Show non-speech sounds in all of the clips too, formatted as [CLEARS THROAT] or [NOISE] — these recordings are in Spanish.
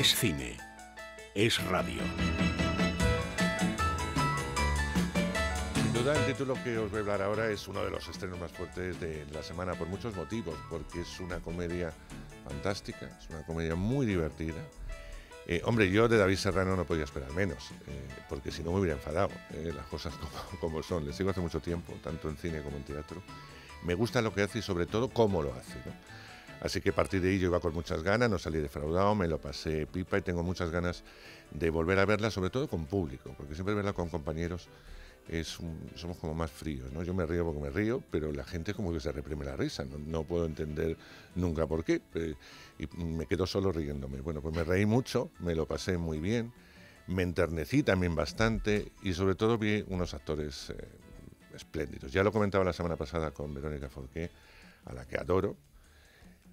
Es cine. Es radio. Sin duda, el título que os voy a hablar ahora es uno de los estrenos más fuertes de la semana por muchos motivos, porque es una comedia fantástica, es una comedia muy divertida. Eh, hombre, yo de David Serrano no podía esperar menos, eh, porque si no me hubiera enfadado, eh, las cosas [LAUGHS] como, son. Le sigo hace mucho tiempo, tanto en cine como en teatro. Me gusta lo que hace y sobre todo cómo lo hace. Así que a partir de ahí yo iba con muchas ganas, no salí defraudado, me lo pasé pipa y tengo muchas ganas de volver a verla, sobre todo con público, porque siempre verla con compañeros es somos como más fríos, ¿no? Yo me río porque me río, pero la gente como que se reprime la risa, no, puedo entender nunca por qué, eh, y me quedo solo riéndome. Bueno, pues me reí mucho, me lo pasé muy bien, me enternecí también bastante y sobre todo vi unos actores eh, espléndidos. Ya lo comentaba la semana pasada con Verónica Forqué, a la que adoro,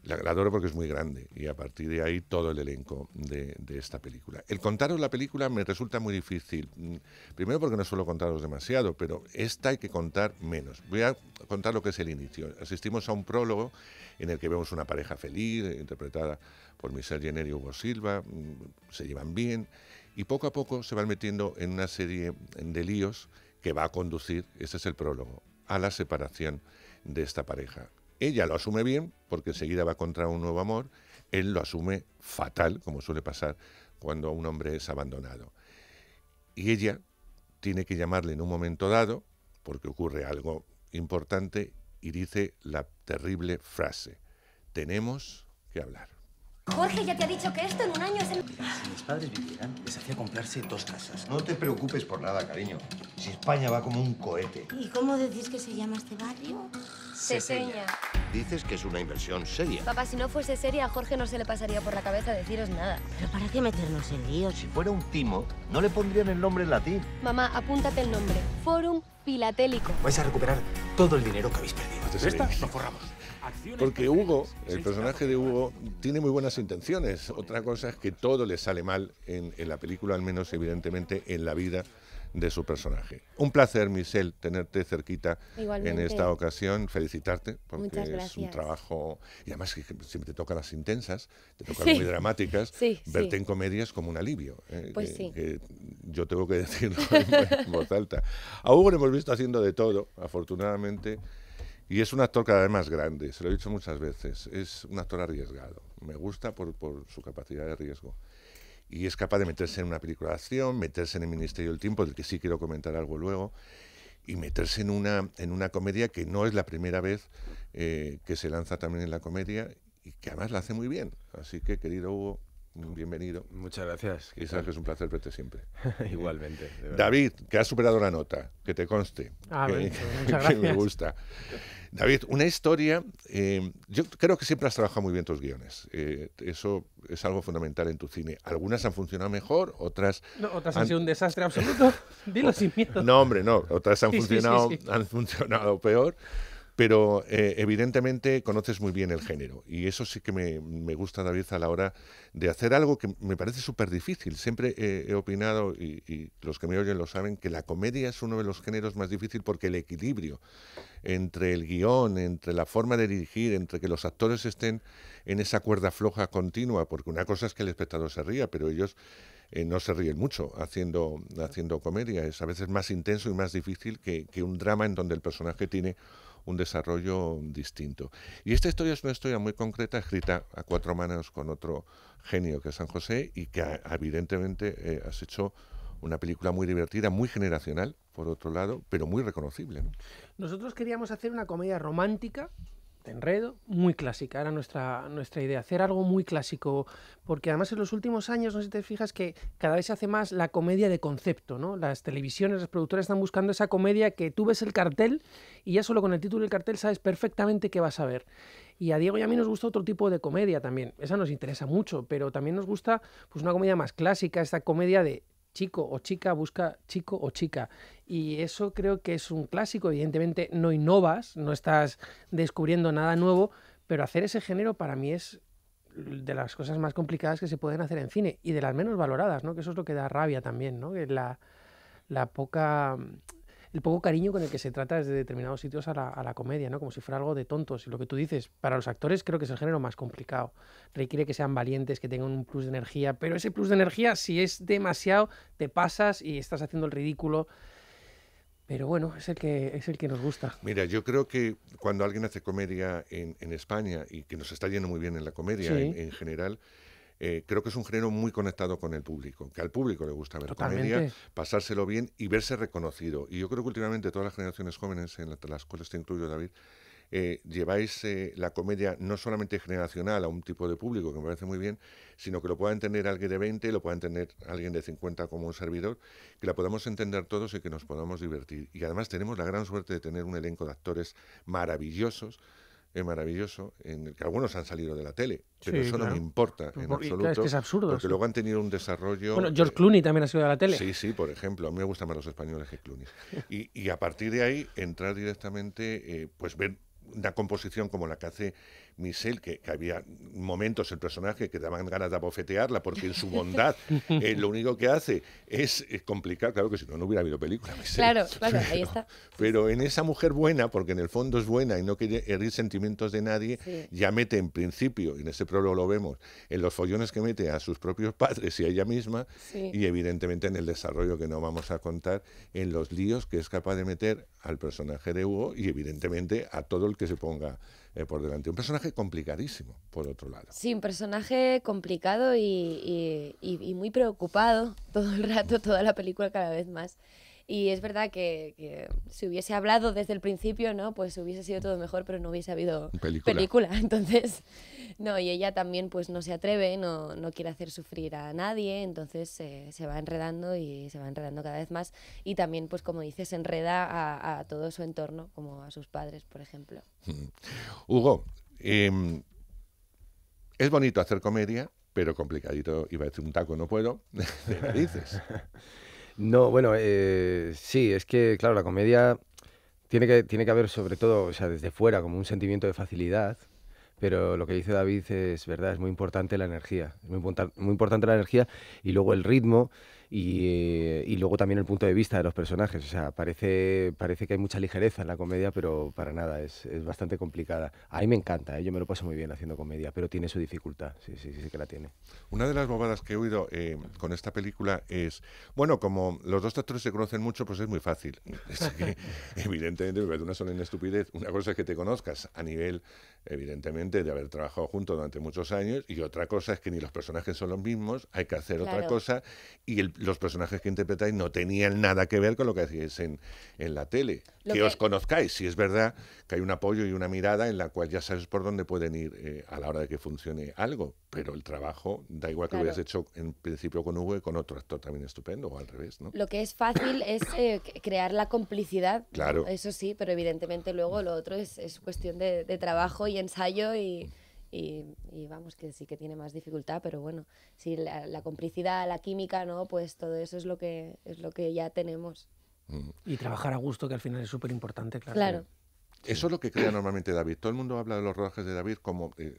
la, adoro porque es muy grande y a partir de ahí todo el elenco de, esta película. El contaros la película me resulta muy difícil. Mm, primero porque no suelo contaros demasiado, pero esta hay que contar menos. Voy a contar lo que es el inicio. Asistimos a un prólogo en el que vemos una pareja feliz, eh, interpretada por Michelle Jenner y Hugo Silva, mm, se llevan bien y poco a poco se van metiendo en una serie de líos que va a conducir, ese es el prólogo, a la separación de esta pareja. Ella lo asume bien, porque enseguida va contra un nuevo amor. Él lo asume fatal, como suele pasar cuando un hombre es abandonado. Y ella tiene que llamarle en un momento dado, porque ocurre algo importante, y dice la terrible frase, tenemos que hablar. Jorge ya te ha dicho que esto en un año es el... Si mis padres vivieran, les hacía comprarse dos casas. No te preocupes por nada, cariño. Si España va como un cohete. ¿Y cómo decís que se llama este barrio? Seseña. Dices que es una inversión seria. Papá, si no fuese seria, a Jorge no se le pasaría por la cabeza deciros nada. Pero ¿para qué meternos en líos? Si fuera un timo, no le pondrían el nombre en latín. Mamá, apúntate el nombre. Forum Pilatélico. Vais a recuperar todo el dinero que habéis perdido. ¿Ves? ¿Esta? Nos forramos. Porque Hugo, el personaje de Hugo, tiene muy buenas intenciones. Otra cosa es que todo le sale mal en la película, al menos evidentemente en la vida de su personaje. Un placer, Michelle, tenerte cerquita en esta ocasión, felicitarte, porque es un trabajo, y además que siempre te tocan las intensas, te tocan muy dramáticas, verte en comedias como un alivio. ¿eh? pues yo tengo que decirlo [LAUGHS] en voz alta. A Hugo lo hemos visto haciendo de todo, afortunadamente. Y es un actor cada vez más grande, se lo he dicho muchas veces, es un actor arriesgado. Me gusta por su capacidad de riesgo y es capaz de meterse en una película de acción, meterse en el Ministerio del Tiempo, del que sí quiero comentar algo luego, y meterse en una, en una comedia que no es la primera vez eh, que se lanza también en la comedia y que además la hace muy bien. Así que, querido Hugo, bienvenido. Muchas gracias. Y sabes que es un placer verte siempre. [LAUGHS] Igualmente. David, que has superado la nota, que te conste. Ah, [LAUGHS] me gusta. David, una historia. Eh, yo creo que siempre has trabajado muy bien tus guiones. Eh, eso es algo fundamental en tu cine. Algunas han funcionado mejor, otras. No, otras han, sido un desastre absoluto. [LAUGHS] Dilo sin miedo. No, hombre, no. Otras han, funcionado, han funcionado peor. Pero eh, evidentemente conoces muy bien el género y eso sí que me, me, gusta, David, a la hora de hacer algo que me parece súper difícil. Siempre eh, he opinado, y, los que me oyen lo saben, que la comedia es uno de los géneros más difícil porque el equilibrio entre el guión, entre la forma de dirigir, entre que los actores estén en esa cuerda floja continua, porque una cosa es que el espectador se ría, pero ellos... Eh, no se ríen mucho haciendo, haciendo comedia. Es a veces más intenso y más difícil que un drama en donde el personaje tiene un desarrollo distinto. Y esta historia es una historia muy concreta, escrita a cuatro manos con otro genio que es San José y que evidentemente eh, has hecho una película muy divertida, muy generacional, por otro lado, pero muy reconocible. Nosotros queríamos hacer una comedia romántica este enredo, muy clásica, era nuestra, nuestra idea, hacer algo muy clásico, porque además en los últimos años, no sé si te fijas, que cada vez se hace más la comedia de concepto, ¿no? Las televisiones, las productoras están buscando esa comedia que tú ves el cartel y ya solo con el título del cartel sabes perfectamente qué vas a ver. Y a Diego y a mí nos gusta otro tipo de comedia también. Esa nos interesa mucho, pero también nos gusta pues, una comedia más clásica, esta comedia de chico o chica busca chico o chica. Y eso creo que es un clásico. Evidentemente no innovas, no estás descubriendo nada nuevo, pero hacer ese género para mí es de las cosas más complicadas que se pueden hacer en cine y de las menos valoradas, ¿no? Que eso es lo que da rabia también, ¿no? Que la, la poca el poco cariño con el que se trata desde determinados sitios a la, comedia, ¿no? Como si fuera algo de tontos. Y lo que tú dices, para los actores creo que es el género más complicado. Requiere que sean valientes, que tengan un plus de energía, pero ese plus de energía, si es demasiado, te pasas y estás haciendo el ridículo. Pero bueno, es el que, es el que nos gusta. Mira, yo creo que cuando alguien hace comedia en, España, y que nos está yendo muy bien en la comedia en general, eh, creo que es un género muy conectado con el público, que al público le gusta ver comedia, pasárselo bien y verse reconocido. Y yo creo que últimamente todas las generaciones jóvenes, en las cuales te incluyo, David, eh, lleváis eh, la comedia no solamente generacional a un tipo de público, que me parece muy bien, sino que lo pueda entender alguien de 20, lo pueda entender alguien de 50 como un servidor, que la podamos entender todos y que nos podamos divertir. Y además tenemos la gran suerte de tener un elenco de actores maravillosos es maravilloso, en el que algunos han salido de la tele, pero eso no me importa en absoluto. Porque luego han tenido un desarrollo. Bueno, George eh, Clooney también ha sido de la tele. Sí, sí, por ejemplo. A mí me gustan más los españoles que Clooney. [LAUGHS] Y, a partir de ahí, entrar directamente, eh, pues ver una composición como la que hace Michelle, que, había momentos el personaje que daban ganas de abofetearla, porque en su [LAUGHS] bondad eh, lo único que hace es, complicar, claro que si no, no hubiera habido película, Claro, claro, pero, ahí está. Pero en esa mujer buena, porque en el fondo es buena y no quiere herir sentimientos de nadie, ya mete en principio, en ese prólogo lo vemos, en los follones que mete a sus propios padres y a ella misma, y evidentemente en el desarrollo que no vamos a contar, en los líos que es capaz de meter al personaje de Hugo y evidentemente a todo el que se ponga eh, por delante. Un personaje complicadísimo, por otro lado. Sí, un personaje complicado y muy preocupado todo el rato, [LAUGHS] toda la película cada vez más. Y es verdad que, que, si hubiese hablado desde el principio, ¿no? Pues hubiese sido todo mejor, pero no hubiese habido película. [LAUGHS] Entonces, no, y ella también pues no se atreve, no, quiere hacer sufrir a nadie, entonces eh, se va enredando y se va enredando cada vez más. Y también, pues como dices, enreda a, todo su entorno, como a sus padres, por ejemplo. Mm. Hugo, em, es bonito hacer comedia, pero complicadito. Iba a decir un taco, no puedo. De [LAUGHS] narices. [LAUGHS] No, bueno, eh, sí, es que, claro, la comedia tiene que, tiene que haber sobre todo, o sea, desde fuera, como un sentimiento de facilidad, pero lo que dice David es verdad, es muy importante la energía, es muy importante la energía y luego el ritmo eh, y, luego también el punto de vista de los personajes. O sea, parece, parece que hay mucha ligereza en la comedia, pero para nada, es, es bastante complicada. A mí me encanta, ¿eh? yo me lo paso muy bien haciendo comedia, pero tiene su dificultad, sí, sí, sí que la tiene. Una de las bobadas que he oído eh, con esta película es, bueno, como los dos actores se conocen mucho, pues es muy fácil. [LAUGHS] evidentemente me parece una sola estupidez. Una cosa es que te conozcas a nivel evidentemente, de haber trabajado juntos durante muchos años. Y otra cosa es que ni los personajes son los mismos, hay que hacer otra cosa. Y los personajes que interpretáis no tenían nada que ver con lo que hacíais en, la tele. Que, os conozcáis, si es verdad que hay un apoyo y una mirada en la cual ya sabes por dónde pueden ir eh, a la hora de que funcione algo pero el trabajo, da igual que lo hayas hecho en principio con Hugo y con otro actor también estupendo, o al revés, ¿no? Lo que es fácil es eh, crear la complicidad, claro. eso sí, pero evidentemente luego lo otro es, es cuestión de, trabajo y ensayo y, y, vamos, que sí que tiene más dificultad, pero bueno, si la, complicidad, la química, ¿no? Pues todo eso es lo que, es lo que ya tenemos. Y trabajar a gusto, que al final es súper importante, claro. Claro. Eso es lo que crea normalmente David. Todo el mundo habla de los rodajes de David como, eh,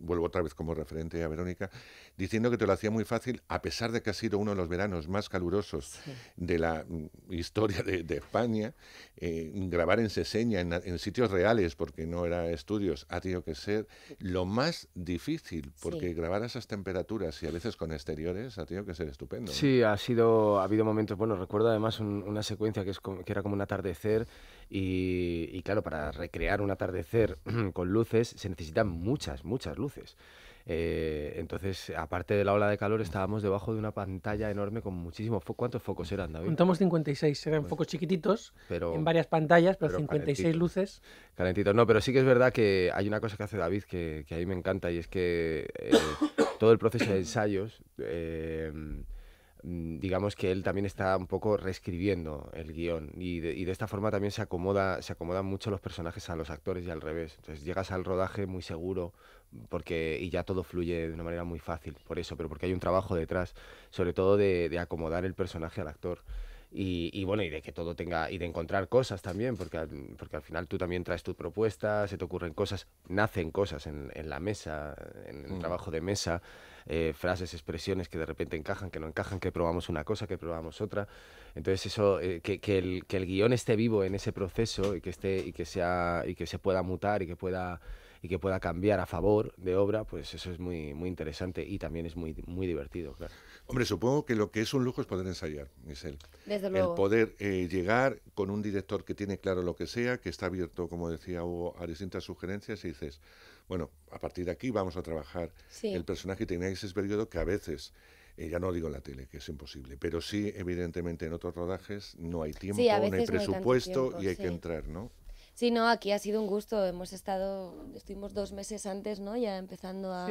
vuelvo otra vez como referente a Verónica, diciendo que te lo hacía muy fácil, a pesar de que ha sido uno de los veranos más calurosos de la mm, historia de, España, eh, grabar en Seseña, en, sitios reales, porque no era estudios, ha tenido que ser lo más difícil, porque grabar a esas temperaturas y a veces con exteriores ha tenido que ser estupendo. Sí, ha sido, ha habido momentos, bueno, recuerdo además una secuencia que, es, que era como un atardecer y, claro, para recrear un atardecer [CLEARS THROAT] con luces se necesitan muchas, muchas luces. Eh, entonces, aparte de la ola de calor, estábamos debajo de una pantalla enorme con muchísimos focos. ¿Cuántos focos eran, David? Contamos 56, eran focos chiquititos, en varias pantallas, pero, 56 luces. Calentitos, no, pero sí que es verdad que hay una cosa que hace David que, que a mí me encanta y es que eh, [COUGHS] todo el proceso de ensayos... Eh, Mm, digamos que él también está un poco reescribiendo el guión y de, esta forma también se acomoda se acomodan mucho los personajes a los actores y al revés entonces llegas al rodaje muy seguro porque y ya todo fluye de una manera muy fácil por eso pero porque hay un trabajo detrás sobre todo de, acomodar el personaje al actor y, bueno, y de que todo tenga, y de encontrar cosas también, porque al, porque al final tú también traes tus propuestas, se te ocurren cosas, nacen cosas en, la mesa, en el mm. trabajo de mesa, eh, frases, expresiones que de repente encajan, que no encajan, que probamos una cosa, que probamos otra. Entonces eso, eh, que, que, el, guión esté vivo en ese proceso y que, esté, y, que sea, y que se pueda mutar y que pueda y que pueda cambiar a favor de obra, pues eso es muy, muy interesante y también es muy, muy divertido, claro. Hombre, supongo que lo que es un lujo es poder ensayar, Michelle. Desde luego. El poder eh, llegar con un director que tiene claro lo que sea, que está abierto, como decía Hugo, a distintas sugerencias y dices, bueno, a partir de aquí vamos a trabajar el personaje y tenéis ese periodo que a veces eh, ya no digo en la tele, que es imposible, pero sí, evidentemente, en otros rodajes no hay tiempo, no hay presupuesto y hay que entrar, ¿no? Sí, no, aquí ha sido un gusto. Hemos estado, estuvimos dos meses antes, ¿no? Ya empezando a,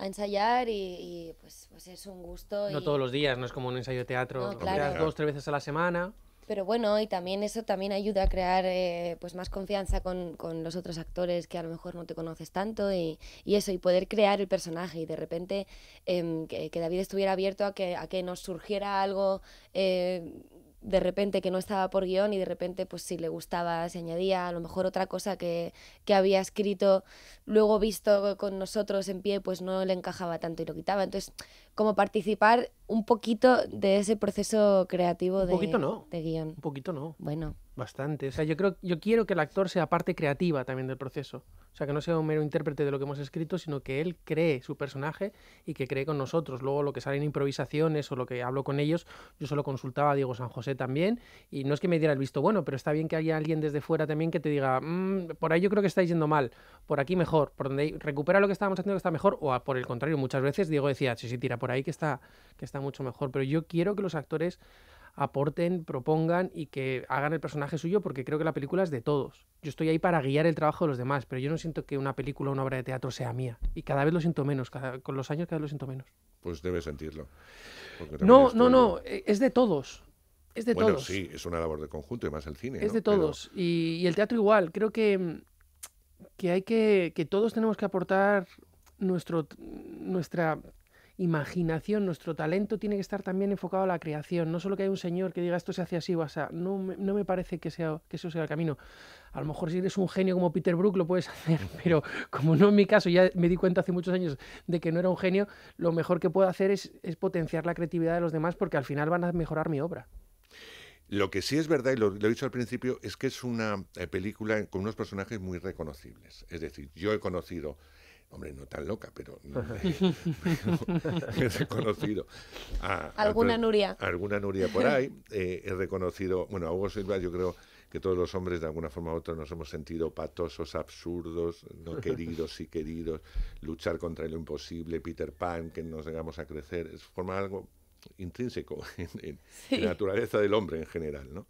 ensayar y, pues, pues, es un gusto. No todos los días, no es como un ensayo de teatro, dos, tres veces a la semana. Pero bueno, y también eso también ayuda a crear eh, pues más confianza con, los otros actores que a lo mejor no te conoces tanto y, eso, y poder crear el personaje y de repente em, que, que, David estuviera abierto a que, a que nos surgiera algo eh, de repente que no estaba por guión y de repente pues si le gustaba se añadía a lo mejor otra cosa que, había escrito luego visto con nosotros en pie pues no le encajaba tanto y lo quitaba entonces como participar un poquito de ese proceso creativo de, poquito no. de guión un poquito no bueno Bastante. O sea, yo creo, yo quiero que el actor sea parte creativa también del proceso. O sea, que no sea un mero intérprete de lo que hemos escrito, sino que él cree su personaje y que cree con nosotros. Luego lo que salen improvisaciones o lo que hablo con ellos, yo solo consultaba a Diego San José también. Y no es que me diera el visto bueno, pero está bien que haya alguien desde fuera también que te diga, mm, por ahí yo creo que estáis yendo mal, por aquí mejor, por donde recupera lo que estábamos haciendo que está mejor, o por el contrario, muchas veces Diego decía, sí, sí, tira por ahí que está, que está mucho mejor. Pero yo quiero que los actores aporten, propongan y que hagan el personaje suyo, porque creo que la película es de todos. Yo estoy ahí para guiar el trabajo de los demás, pero yo no siento que una película o una obra de teatro sea mía. Y cada vez lo siento menos, con los años cada vez lo siento menos. Pues debe sentirlo. No, no, no, eh, es de todos. Es de bueno, todos. Sí, es una labor de conjunto y más el cine. Es de todos. Y, el teatro igual. Creo que, que hay que, que todos tenemos que aportar nuestro, nuestra imaginación, nuestro talento tiene que estar también enfocado a la creación. No solo que hay un señor que diga esto se hace así o así. No, me parece que, sea, que eso sea el camino. A lo mejor si eres un genio como Peter Brook lo puedes [LAUGHS] hacer, pero como no en mi caso, ya me di cuenta hace muchos años de que no era un genio, lo mejor que puedo hacer es, potenciar la creatividad de los demás porque al final van a mejorar mi obra. Lo que sí es verdad, y lo, he dicho al principio, es que es una eh, película con unos personajes muy reconocibles. Es decir, yo he conocido hombre, no tan loca, pero, [LAUGHS] he reconocido. alguna Nuria. alguna Nuria por ahí. Eh, he reconocido, bueno, a Hugo Silva yo creo que todos los hombres de alguna forma u otra nos hemos sentido patosos, absurdos, no [LAUGHS] queridos y queridos, luchar contra lo imposible, Peter Pan, que nos llegamos a crecer, es forma algo intrínseco [LAUGHS] en, la naturaleza del hombre en general, ¿no?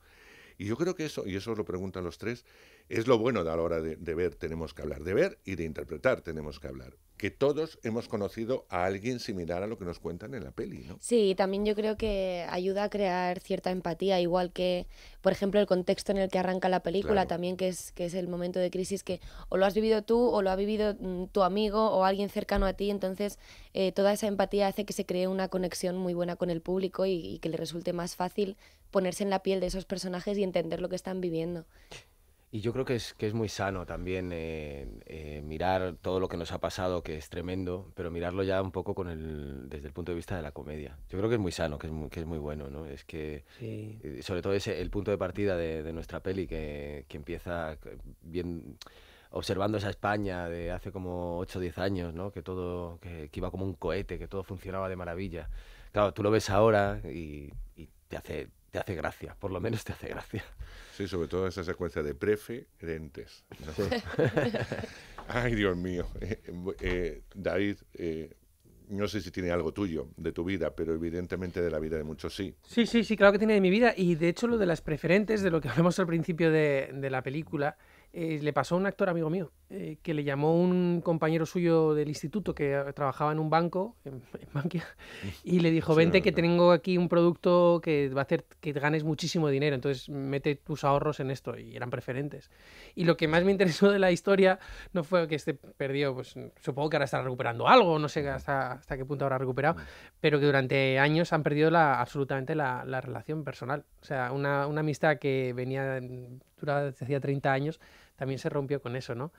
Y yo creo que eso, y eso lo preguntan los tres, es lo bueno de a la hora de, ver, tenemos que hablar de ver y de interpretar, tenemos que hablar. Que todos hemos conocido a alguien similar a lo que nos cuentan en la peli, ¿no? Sí, también yo creo que ayuda a crear cierta empatía, igual que, por ejemplo, el contexto en el que arranca la película, también que es, que es el momento de crisis que o lo has vivido tú o lo ha vivido mm, tu amigo o alguien cercano a ti, entonces eh, toda esa empatía hace que se cree una conexión muy buena con el público y, y que le resulte más fácil ponerse en la piel de esos personajes y entender lo que están viviendo. Y yo creo que es, que es muy sano también eh, eh, mirar todo lo que nos ha pasado, que es tremendo, pero mirarlo ya un poco con el, desde el punto de vista de la comedia. Yo creo que es muy sano, que es muy, que es muy bueno, ¿no? Es que, eh, sobre todo ese, el punto de partida de, nuestra peli, que, empieza bien observando esa España de hace como 8 o 10 años, ¿no? Que todo, que, iba como un cohete, que todo funcionaba de maravilla. Claro, tú lo ves ahora y te hace te hace gracia, por lo menos te hace gracia. Sí, sobre todo esa secuencia de preferentes. [LAUGHS] Ay, Dios mío. Eh, eh, David, eh, no sé si tiene algo tuyo de tu vida, pero evidentemente de la vida de muchos sí. Sí, sí, sí, claro que tiene de mi vida. Y de hecho lo de las preferentes, de lo que hablamos al principio de la película, eh, le pasó a un actor amigo mío, eh, que le llamó un compañero suyo del instituto que eh, trabajaba en un banco, en, [LAUGHS] Bankia, y le dijo, vente que tengo aquí un producto que va a hacer que ganes muchísimo dinero, entonces mete tus ahorros en esto, y eran preferentes. Y lo que más me interesó de la historia no fue que esté perdido, pues supongo que ahora está recuperando algo, no sé hasta, hasta qué punto habrá recuperado, mm. pero que durante años han perdido la, absolutamente la, la relación personal. O sea, una, una amistad que venía estructura desde hacía 30 años, también se rompió con eso, ¿no?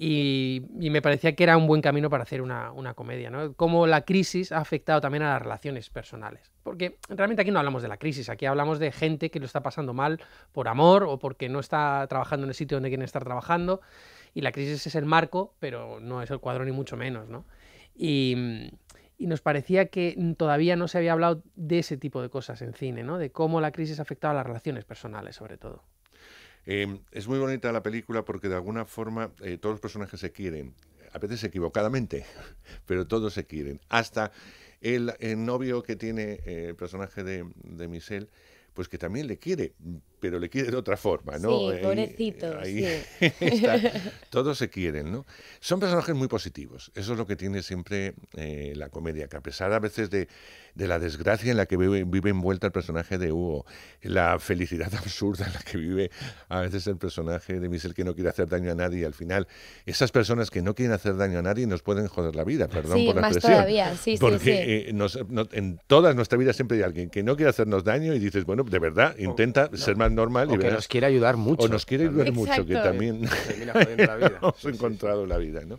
Y, me parecía que era un buen camino para hacer una, una, comedia, ¿no? Cómo la crisis ha afectado también a las relaciones personales. Porque realmente aquí no hablamos de la crisis, aquí hablamos de gente que lo está pasando mal por amor o porque no está trabajando en el sitio donde quieren estar trabajando. Y la crisis es el marco, pero no es el cuadro ni mucho menos, ¿no? Y, y nos parecía que todavía no se había hablado de ese tipo de cosas en cine, ¿no? De cómo la crisis ha afectado a las relaciones personales, sobre todo. Em, es muy bonita la película porque de alguna forma eh, todos los personajes se quieren, a veces equivocadamente, [LAUGHS] pero todos se quieren. Hasta el, novio que tiene eh, el personaje de, de Michelle, pues que también le quiere, pero le quiere de otra forma, ¿no? Sí, eh, [LAUGHS] Todos se quieren, ¿no? Son personajes muy positivos. Eso es lo que tiene siempre eh, la comedia, que a pesar a veces de, de la desgracia en la que vive, envuelta el personaje de Hugo, la felicidad [LAUGHS] absurda en la que vive a veces el personaje de Michel que no quiere hacer daño a nadie, al final esas personas que no quieren hacer daño a nadie nos pueden joder la vida, perdón por la más Todavía. Sí, Porque eh, en toda nuestra vida siempre hay alguien que no quiere hacernos daño y dices, bueno, de verdad, oh, intenta ser más normal. y que nos quiere ayudar mucho. O nos quiere ayudar mucho, que también pues [LAUGHS] hemos encontrado la vida, ¿no?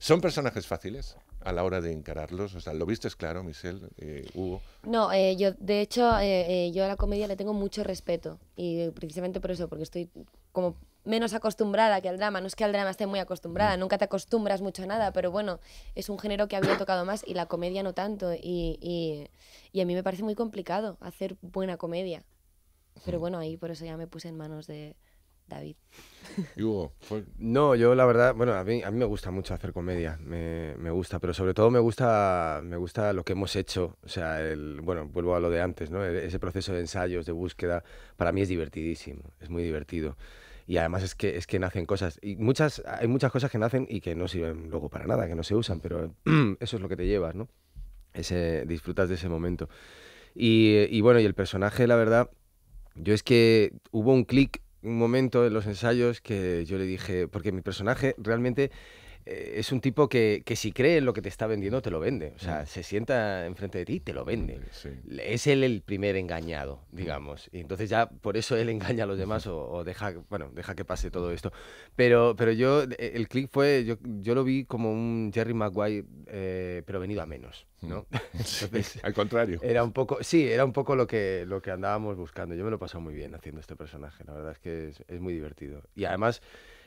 ¿Son personajes fáciles a la hora de encararlos? O sea, ¿lo viste claro, Michelle, eh, Hugo? No, eh, yo, de hecho, eh, eh, yo a la comedia le tengo mucho respeto. Y precisamente por eso, porque estoy como menos acostumbrada que al drama. No es que al drama esté muy acostumbrada, mm. nunca te acostumbras mucho a nada, pero bueno, es un género que había tocado más y la comedia no tanto. Y, y, y a mí me parece muy complicado hacer buena comedia. Pero bueno, ahí por eso ya me puse en manos de David. ¿Y Hugo? No, yo la verdad, bueno, a mí, a mí me gusta mucho hacer comedia, me, me, gusta, pero sobre todo me gusta, me gusta lo que hemos hecho, o sea, el, bueno, vuelvo a lo de antes, ¿no? E-, ese proceso de ensayos, de búsqueda, para mí es divertidísimo, es muy divertido y además es que es que nacen cosas y muchas hay muchas cosas que nacen y que no sirven luego para nada que no se usan pero [CLEARS THROAT] eso es lo que te llevas no ese disfrutas de ese momento y, y bueno y el personaje la verdad yo es que hubo un clic, un momento en los ensayos que yo le dije, porque mi personaje realmente eh, es un tipo que, si cree en lo que te está vendiendo, te lo vende. O sea, mm. se sienta enfrente de ti y te lo vende. Eh, es él el primer engañado, digamos. Y entonces ya por eso él engaña a los demás o, deja, bueno, deja que pase todo esto. Pero, pero yo, eh, el click fue, yo, lo vi como un Jerry Maguire, pero venido a menos. ¿no? Mm. [LAUGHS] [LAUGHS] al contrario. Era un poco, sí, era un poco lo que, lo que andábamos buscando. Yo me lo he pasado muy bien haciendo este personaje. La verdad es que es muy divertido. Y además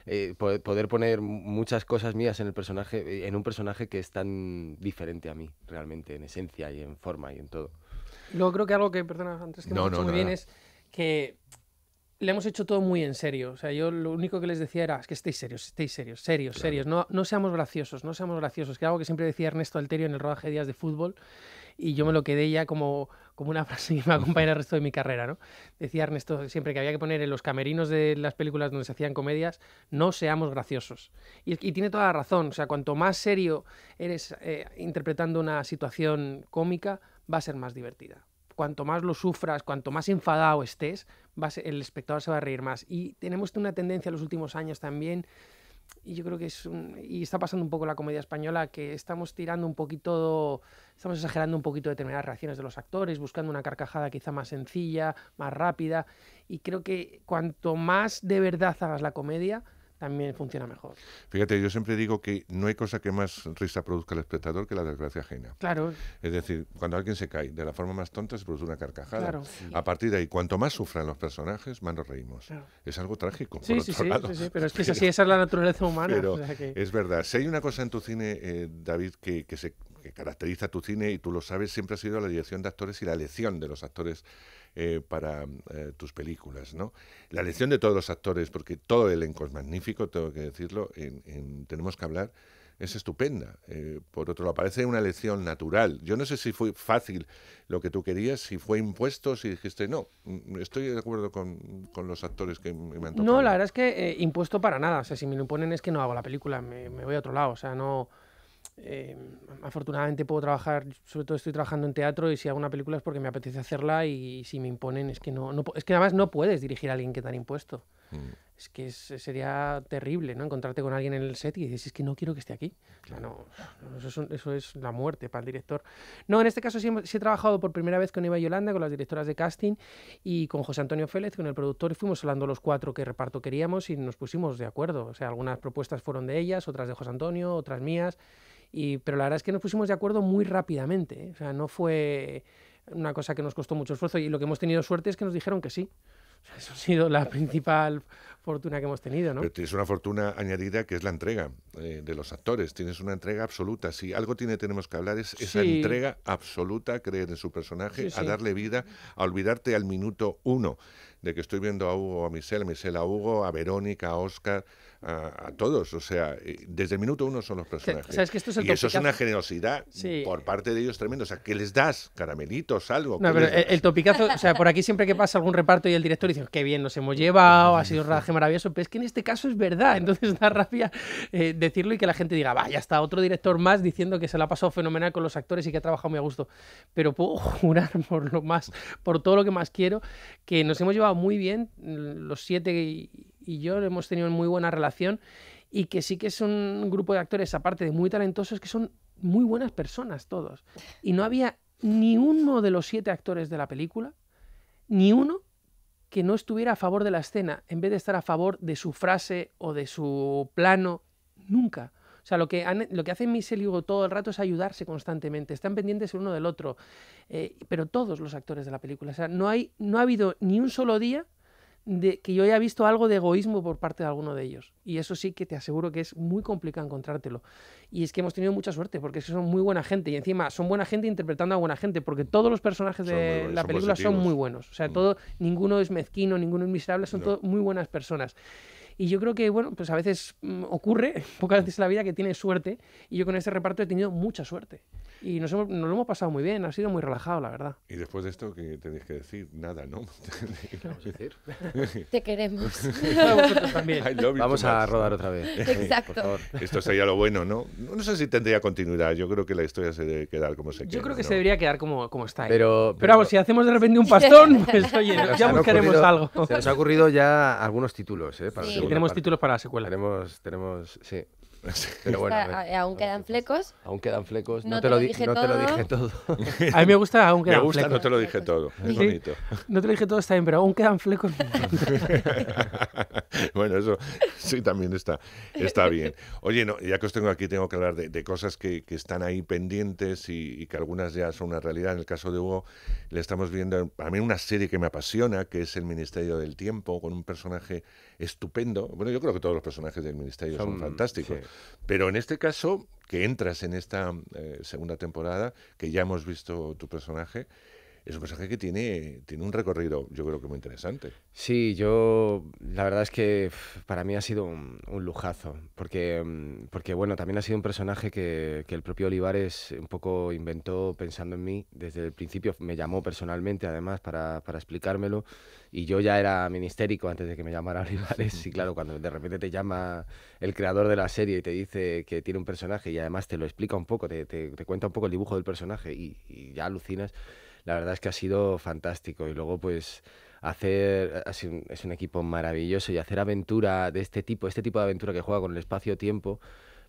eh, poder poner muchas cosas mías en el personaje, eh, en un personaje que es tan diferente a mí, realmente, en esencia y en forma y en todo. Luego creo que algo que, perdona, antes que no, muy bien es que le hemos hecho todo muy en serio. O sea, yo lo único que les decía era es que estéis serios, estéis serios, serios, serios. No, no seamos graciosos, no seamos graciosos. Que era algo que siempre decía Ernesto Alterio en el rodaje de días de fútbol. Y yo me lo quedé ya como, como una [LAUGHS] frase que me acompaña el resto de mi carrera, ¿no? Decía Ernesto siempre que había que poner en los camerinos de las películas donde se hacían comedias, no seamos graciosos. Y, tiene toda la razón, o sea, cuanto más serio eres eh, interpretando una situación cómica, va a ser más divertida. Cuanto más lo sufras, cuanto más enfadado estés, el espectador se va a reír más. Y tenemos una tendencia en los últimos años también y yo creo que es y está pasando un poco la comedia española que estamos tirando un poquito estamos exagerando un poquito determinadas reacciones de los actores buscando una carcajada quizá más sencilla más rápida y creo que cuanto más de verdad hagas la comedia también funciona mejor. Fíjate, yo siempre digo que no hay cosa que más risa produzca el espectador que la desgracia ajena. Claro. Es decir, cuando alguien se cae, de la forma más tonta se produce una carcajada. Claro. A partir de ahí, cuanto más sufran los personajes, más nos reímos. Es algo trágico. Sí, sí, sí, sí, pero es que es [LAUGHS] así, esa es la naturaleza humana. Pero Es verdad. Si hay una cosa en tu cine, eh, David, que se caracteriza tu cine, y tú lo sabes, siempre ha sido la dirección de actores y la elección de los actores eh, para eh, tus películas, ¿no? La elección de todos los actores, porque todo el elenco es magnífico, tengo que decirlo, en, tenemos que hablar, es estupenda. Eh, por otro lado, parece una elección natural. Yo no sé si fue fácil lo que tú querías, si fue impuesto, si dijiste, no, mm, estoy de acuerdo con, los actores que me han tocado. No, la verdad es que impuesto para nada. O sea, si me lo imponen es que no hago la película, me, me voy a otro lado. O sea, no... Eh, afortunadamente puedo trabajar, sobre todo estoy trabajando en teatro y si hago una película es porque me apetece hacerla y si me imponen es que no, no es que además no puedes dirigir a alguien que te han impuesto. Mm. Es que sería terrible, ¿no? Encontrarte con alguien en el set y dices, es que no quiero que esté aquí. Claro. eso, es eso, es la muerte para el director. No, en este caso sí, he trabajado por primera vez con Eva Yolanda, con las directoras de casting y con José Antonio Félez, con el productor, y fuimos hablando los cuatro qué reparto queríamos y nos pusimos de acuerdo. O sea, algunas propuestas fueron de ellas, otras de José Antonio, otras mías y, pero la verdad es que nos pusimos de acuerdo muy rápidamente. ¿eh? O sea, no fue una cosa que nos costó mucho esfuerzo y lo que hemos tenido suerte es que nos dijeron que sí. eso ha sido la [LAUGHS] principal fortuna que hemos tenido, ¿no? Pero tienes una fortuna añadida que es la entrega eh, de los actores. Tienes una entrega absoluta. Si algo tiene, tenemos que hablar es esa entrega absoluta, creer en su personaje, a darle vida, a olvidarte al minuto uno de que estoy viendo a Hugo, a Michelle, a Michelle, a Hugo, a Verónica, a Oscar, a, todos. O sea, eh, desde el minuto uno son los personajes. y eso es una generosidad por parte de ellos tremendo. O sea, ¿qué les das? ¿Caramelitos? ¿Algo? No, pero el, topicazo, o sea, por aquí siempre que pasa algún reparto y el director dice, qué bien, nos hemos llevado, ha sido un rodaje maravilloso, pero es que en este caso es verdad. Entonces da rabia eh, decirlo y que la gente diga, vaya, está otro director más diciendo que se la ha pasado fenomenal con los actores y que ha trabajado muy a gusto. Pero puedo [LAUGHS] jurar por lo más, por todo lo que más quiero, que nos hemos llevado muy bien mm, los siete y y yo hemos tenido muy buena relación y que sí que es un grupo de actores, aparte de muy talentosos, que son muy buenas personas todos. Y no había ni uno de los siete actores de la película, ni uno que no estuviera a favor de la escena, en vez de estar a favor de su frase o de su plano, nunca. O sea, lo que, lo que hacen Michel y todo el rato es ayudarse constantemente, están pendientes el uno del otro, eh, pero todos los actores de la película. O sea, no, hay, no ha habido ni un solo día de que yo haya visto algo de egoísmo por parte de alguno de ellos. Y eso sí que te aseguro que es muy complicado encontrártelo. Y es que hemos tenido mucha suerte, porque son muy buena gente. Y encima son buena gente interpretando a buena gente, porque todos los personajes de la película son muy buenos. O sea, mm. todo, ninguno es mezquino, ninguno es miserable, son muy buenas personas. Y yo creo que, bueno, pues a veces mm, ocurre, [LAUGHS] pocas veces en la vida, que tienes suerte. Y yo con este reparto he tenido mucha suerte y nos, hemos, lo hemos pasado muy bien, ha sido muy relajado, la verdad. Y después de esto, ¿qué tenéis que decir? Nada, ¿no? ¿Qué vamos a [LAUGHS] decir? Te queremos. [LAUGHS] [LAUGHS] También. Vamos a rodar otra vez. Exacto. Esto sería lo bueno, ¿no? No sé si tendría continuidad, yo creo que la historia se debe quedar como se queda. Yo creo que se debería quedar como, como está. Pero, pero, vamos, si hacemos de repente un pastón, pues oye, ya buscaremos algo. Se nos ha ocurrido ya algunos títulos, ¿eh? sí. tenemos títulos para la secuela. Tenemos, tenemos, sí. [LAUGHS] Eh, aún quedan flecos. Aún quedan flecos. No, te, lo, dije todo. [LAUGHS] a mí me gusta aún quedan flecos. no te lo dije todo. Es bonito. No te lo dije todo está bien, pero aún quedan flecos. [LAUGHS] bueno, eso sí también está, está bien. Oye, no, ya que os tengo aquí, tengo que hablar de, cosas que, que, están ahí pendientes y, que algunas ya son una realidad. En el caso de Hugo, le estamos viendo, a mí una serie que me apasiona, que es El Ministerio del Tiempo, con un personaje estupendo. Bueno, yo creo que todos los personajes del Ministerio son, fantásticos. Pero en este caso, que entras en esta eh, segunda temporada, que ya hemos visto tu personaje, es un personaje que tiene, tiene un recorrido, yo creo que muy interesante. Sí, yo la verdad es que para mí ha sido un, lujazo, porque, mm, porque bueno, también ha sido un personaje que, que, el propio Olivares un poco inventó pensando en mí desde el principio, me llamó personalmente además para, para explicármelo, y yo ya era ministérico antes de que me llamara [LAUGHS] Olivares, y claro, cuando de repente te llama el creador de la serie y te dice que tiene un personaje y además te lo explica un poco, te, te, cuenta un poco el dibujo del personaje y, y ya alucinas la verdad es que ha sido fantástico. Y luego, pues, hacer, es un, equipo maravilloso y hacer aventura de este tipo, este tipo de aventura que juega con el espacio-tiempo,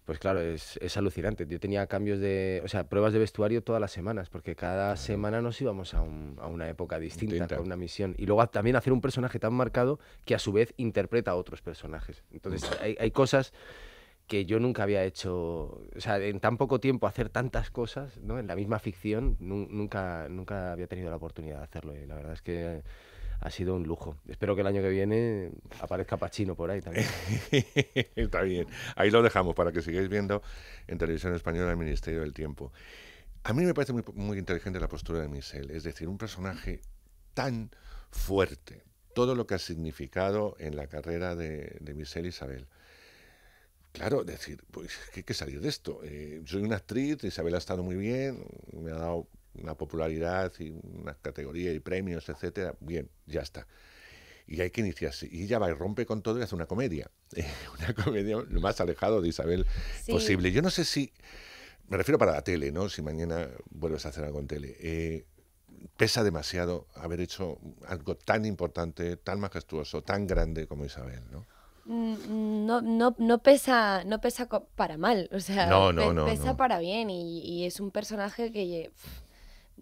pues claro, es, alucinante. Yo tenía cambios de, o sea, pruebas de vestuario todas las semanas, porque cada semana nos íbamos a, una época distinta, a una misión. Y luego también hacer un personaje tan marcado que a su vez interpreta a otros personajes. Entonces hay, hay cosas que yo nunca había hecho, o sea, en tan poco tiempo hacer tantas cosas, ¿no? En la misma ficción, nunca, nunca había tenido la oportunidad de hacerlo y la verdad es que ha sido un lujo. Espero que el año que viene aparezca Pachino por ahí también. [LAUGHS] Está bien. Ahí lo dejamos para que sigáis viendo en Televisión Española el Ministerio del Tiempo. A mí me parece muy, muy inteligente la postura de Michelle, es decir, un personaje tan fuerte, todo lo que ha significado en la carrera de, de Michelle Isabel. Claro, decir, pues que hay que salir de esto. Eh, soy una actriz, Isabel ha estado muy bien, me ha dado una popularidad y una categoría y premios, etcétera. Bien, ya está. Y hay que iniciarse. Y ella va y rompe con todo y hace una comedia. [LAUGHS] una comedia lo más alejado de Isabel posible. Yo no sé si, me refiero para la tele, ¿no? Si mañana vuelves a hacer algo en tele. Eh, pesa demasiado haber hecho algo tan importante, tan majestuoso, tan grande como Isabel, ¿no? Mm, no, no, no, pesa, para mal, o sea, no, pesa para bien y, es un personaje que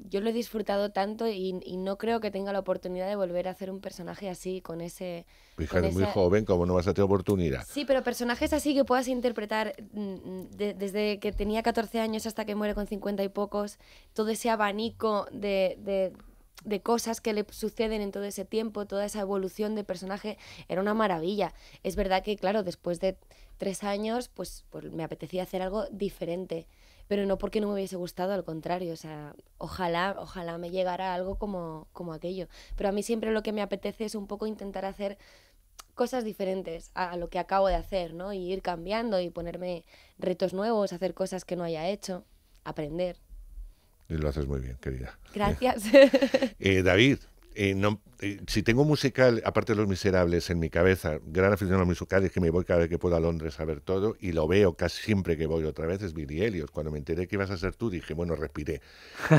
yo lo he disfrutado tanto y, no creo que tenga la oportunidad de volver a hacer un personaje así, con ese... muy joven, como no vas a tener oportunidad. Sí, pero personajes así que puedas interpretar mm, desde que tenía 14 años hasta que muere con 50 y pocos, todo ese abanico de de cosas que le suceden en todo ese tiempo, toda esa evolución de personaje, era una maravilla. Es verdad que, claro, después de tres años, pues, pues, me apetecía hacer algo diferente, pero no porque no me hubiese gustado, al contrario, o sea, ojalá, ojalá me llegara algo como, como aquello. Pero a mí siempre lo que me apetece es un poco intentar hacer cosas diferentes a, lo que acabo de hacer, ¿no? Y ir cambiando y ponerme retos nuevos, hacer cosas que no haya hecho, aprender. Y lo haces muy bien, querida. Gracias. [LAUGHS] Eh, David, eh, eh, si tengo musical, aparte de Los Miserables, en mi cabeza, gran afición a los musicales, que me voy cada vez que puedo a Londres a ver todo, y lo veo casi siempre que voy otra vez, es Billy Cuando me enteré que ibas a ser tú, dije, bueno, respiré.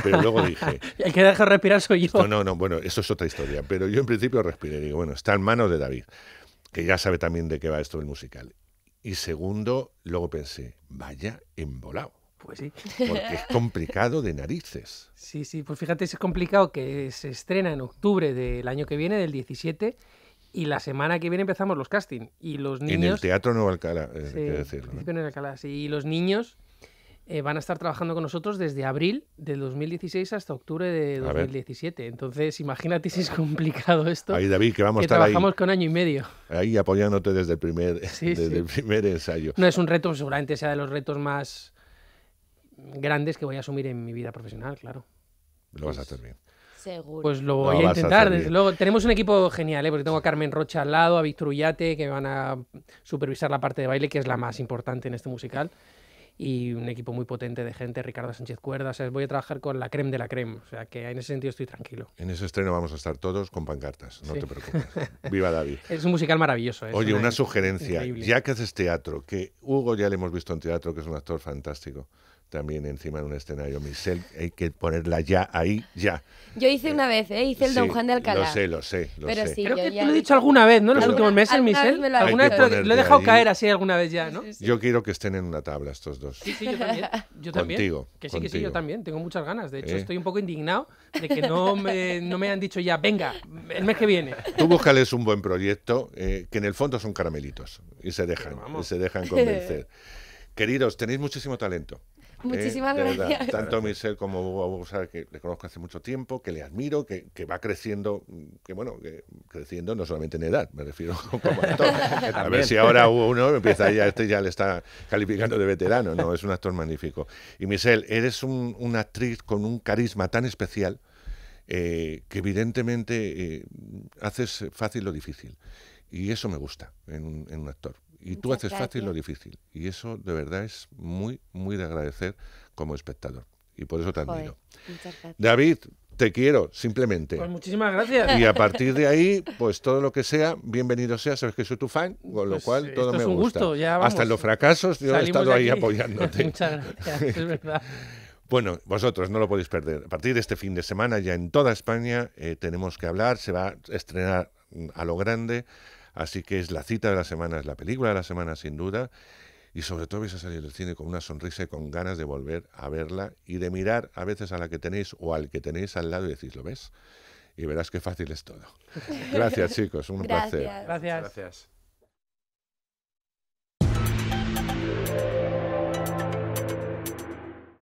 Pero luego [LAUGHS] dije... El que deja respirar soy yo. No, no, no, bueno, eso es otra historia. Pero yo en principio respiré. Digo, bueno, está en manos de David, que ya sabe también de qué va esto del musical. Y segundo, luego pensé, vaya embolado pues sí. [LAUGHS] Porque es complicado de narices. Sí, sí, pues fíjate, es complicado que se estrena en octubre del año que viene, del 17, y la semana que viene empezamos los castings. Y los niños... En el Teatro Nuevo Alcalá, eh, hay que decirlo. En Alcalá, sí. Y los niños eh, van a estar trabajando con nosotros desde abril del 2016 hasta octubre de 2017. Entonces, imagínate si es complicado esto. Ahí, David, que vamos a estar trabajamos con año y medio. Ahí apoyándote desde el primer, desde el primer ensayo. No es un reto, seguramente sea de los retos más grandes que voy a asumir en mi vida profesional, claro. Lo vas a hacer pues bien. Seguro. Pues lo voy a intentar, Tenemos un equipo genial, ¿eh? porque tengo a Carmen Rocha al lado, a Víctor Ullate, que van a supervisar la parte de baile, que es la más importante en este musical. Y un equipo muy potente de gente, Ricardo Sánchez Cuerda. O sea, voy a trabajar con la creme de la creme. O sea, que en ese sentido estoy tranquilo. En ese estreno vamos a estar todos con pancartas, no te preocupes. Viva David. [LAUGHS] Es un musical maravilloso. ¿eh? Oye, una, sugerencia. Ya que haces teatro, que Hugo ya le hemos visto en teatro, que es un actor fantástico también encima de un escenario. Michelle, hay que ponerla ya, ahí, ya. Yo hice una vez, ¿eh? hice el Don Juan de Alcalá. Lo sé, lo sé. Lo sé. Creo que lo he dicho alguna vez, ¿no? los últimos meses, Michelle. lo, ¿Alguna vez lo he dejado caer así alguna vez ya, ¿no? yo quiero que estén en una tabla estos dos. Sí, sí, yo también. [LAUGHS] Yo también. Contigo. Que sí, que sí, yo también. Tengo muchas ganas. De hecho, ¿Eh? estoy un poco indignado de que no me, no me han dicho ya, venga, el mes que viene. Tú búscales un buen proyecto, eh, que en el fondo son caramelitos. Y se dejan, y se dejan [LAUGHS] convencer. Queridos, tenéis muchísimo talento. Muchísimas eh, gracias. Tanto a Michelle como a que le conozco hace mucho tiempo, que le admiro, que, va creciendo, que bueno, que creciendo no solamente en edad, me refiero [LAUGHS] como actor. [LAUGHS] a ver si ahora uno empieza ya, este ya le está calificando de veterano, no, es un actor magnífico. Y Michelle, eres una actriz con un carisma tan especial eh, que evidentemente eh, haces fácil lo difícil. Y eso me gusta en, en un actor. Y tú haces fácil lo difícil. Y eso de verdad es muy, muy de agradecer como espectador. Y por eso te admiro. David, te quiero, simplemente. Pues muchísimas gracias. Y a partir de ahí, pues todo lo que sea, bienvenido sea, sabes que soy tu fan, con lo pues cual todo me gusta. Hasta los fracasos yo he estado ahí apoyándote. [LAUGHS] Muchas gracias, es verdad. Bueno, vosotros no lo podéis perder. A partir de este fin de semana, ya en toda España, eh, tenemos que hablar. Se va a estrenar mm, a lo grande Así que es la cita de la semana, es la película de la semana sin duda. Y sobre todo vais a salir del cine con una sonrisa y con ganas de volver a verla y de mirar a veces a la que tenéis o al que tenéis al lado y decís, ¿lo ves? Y verás qué fácil es todo. [LAUGHS] Gracias chicos, un placer. Gracias.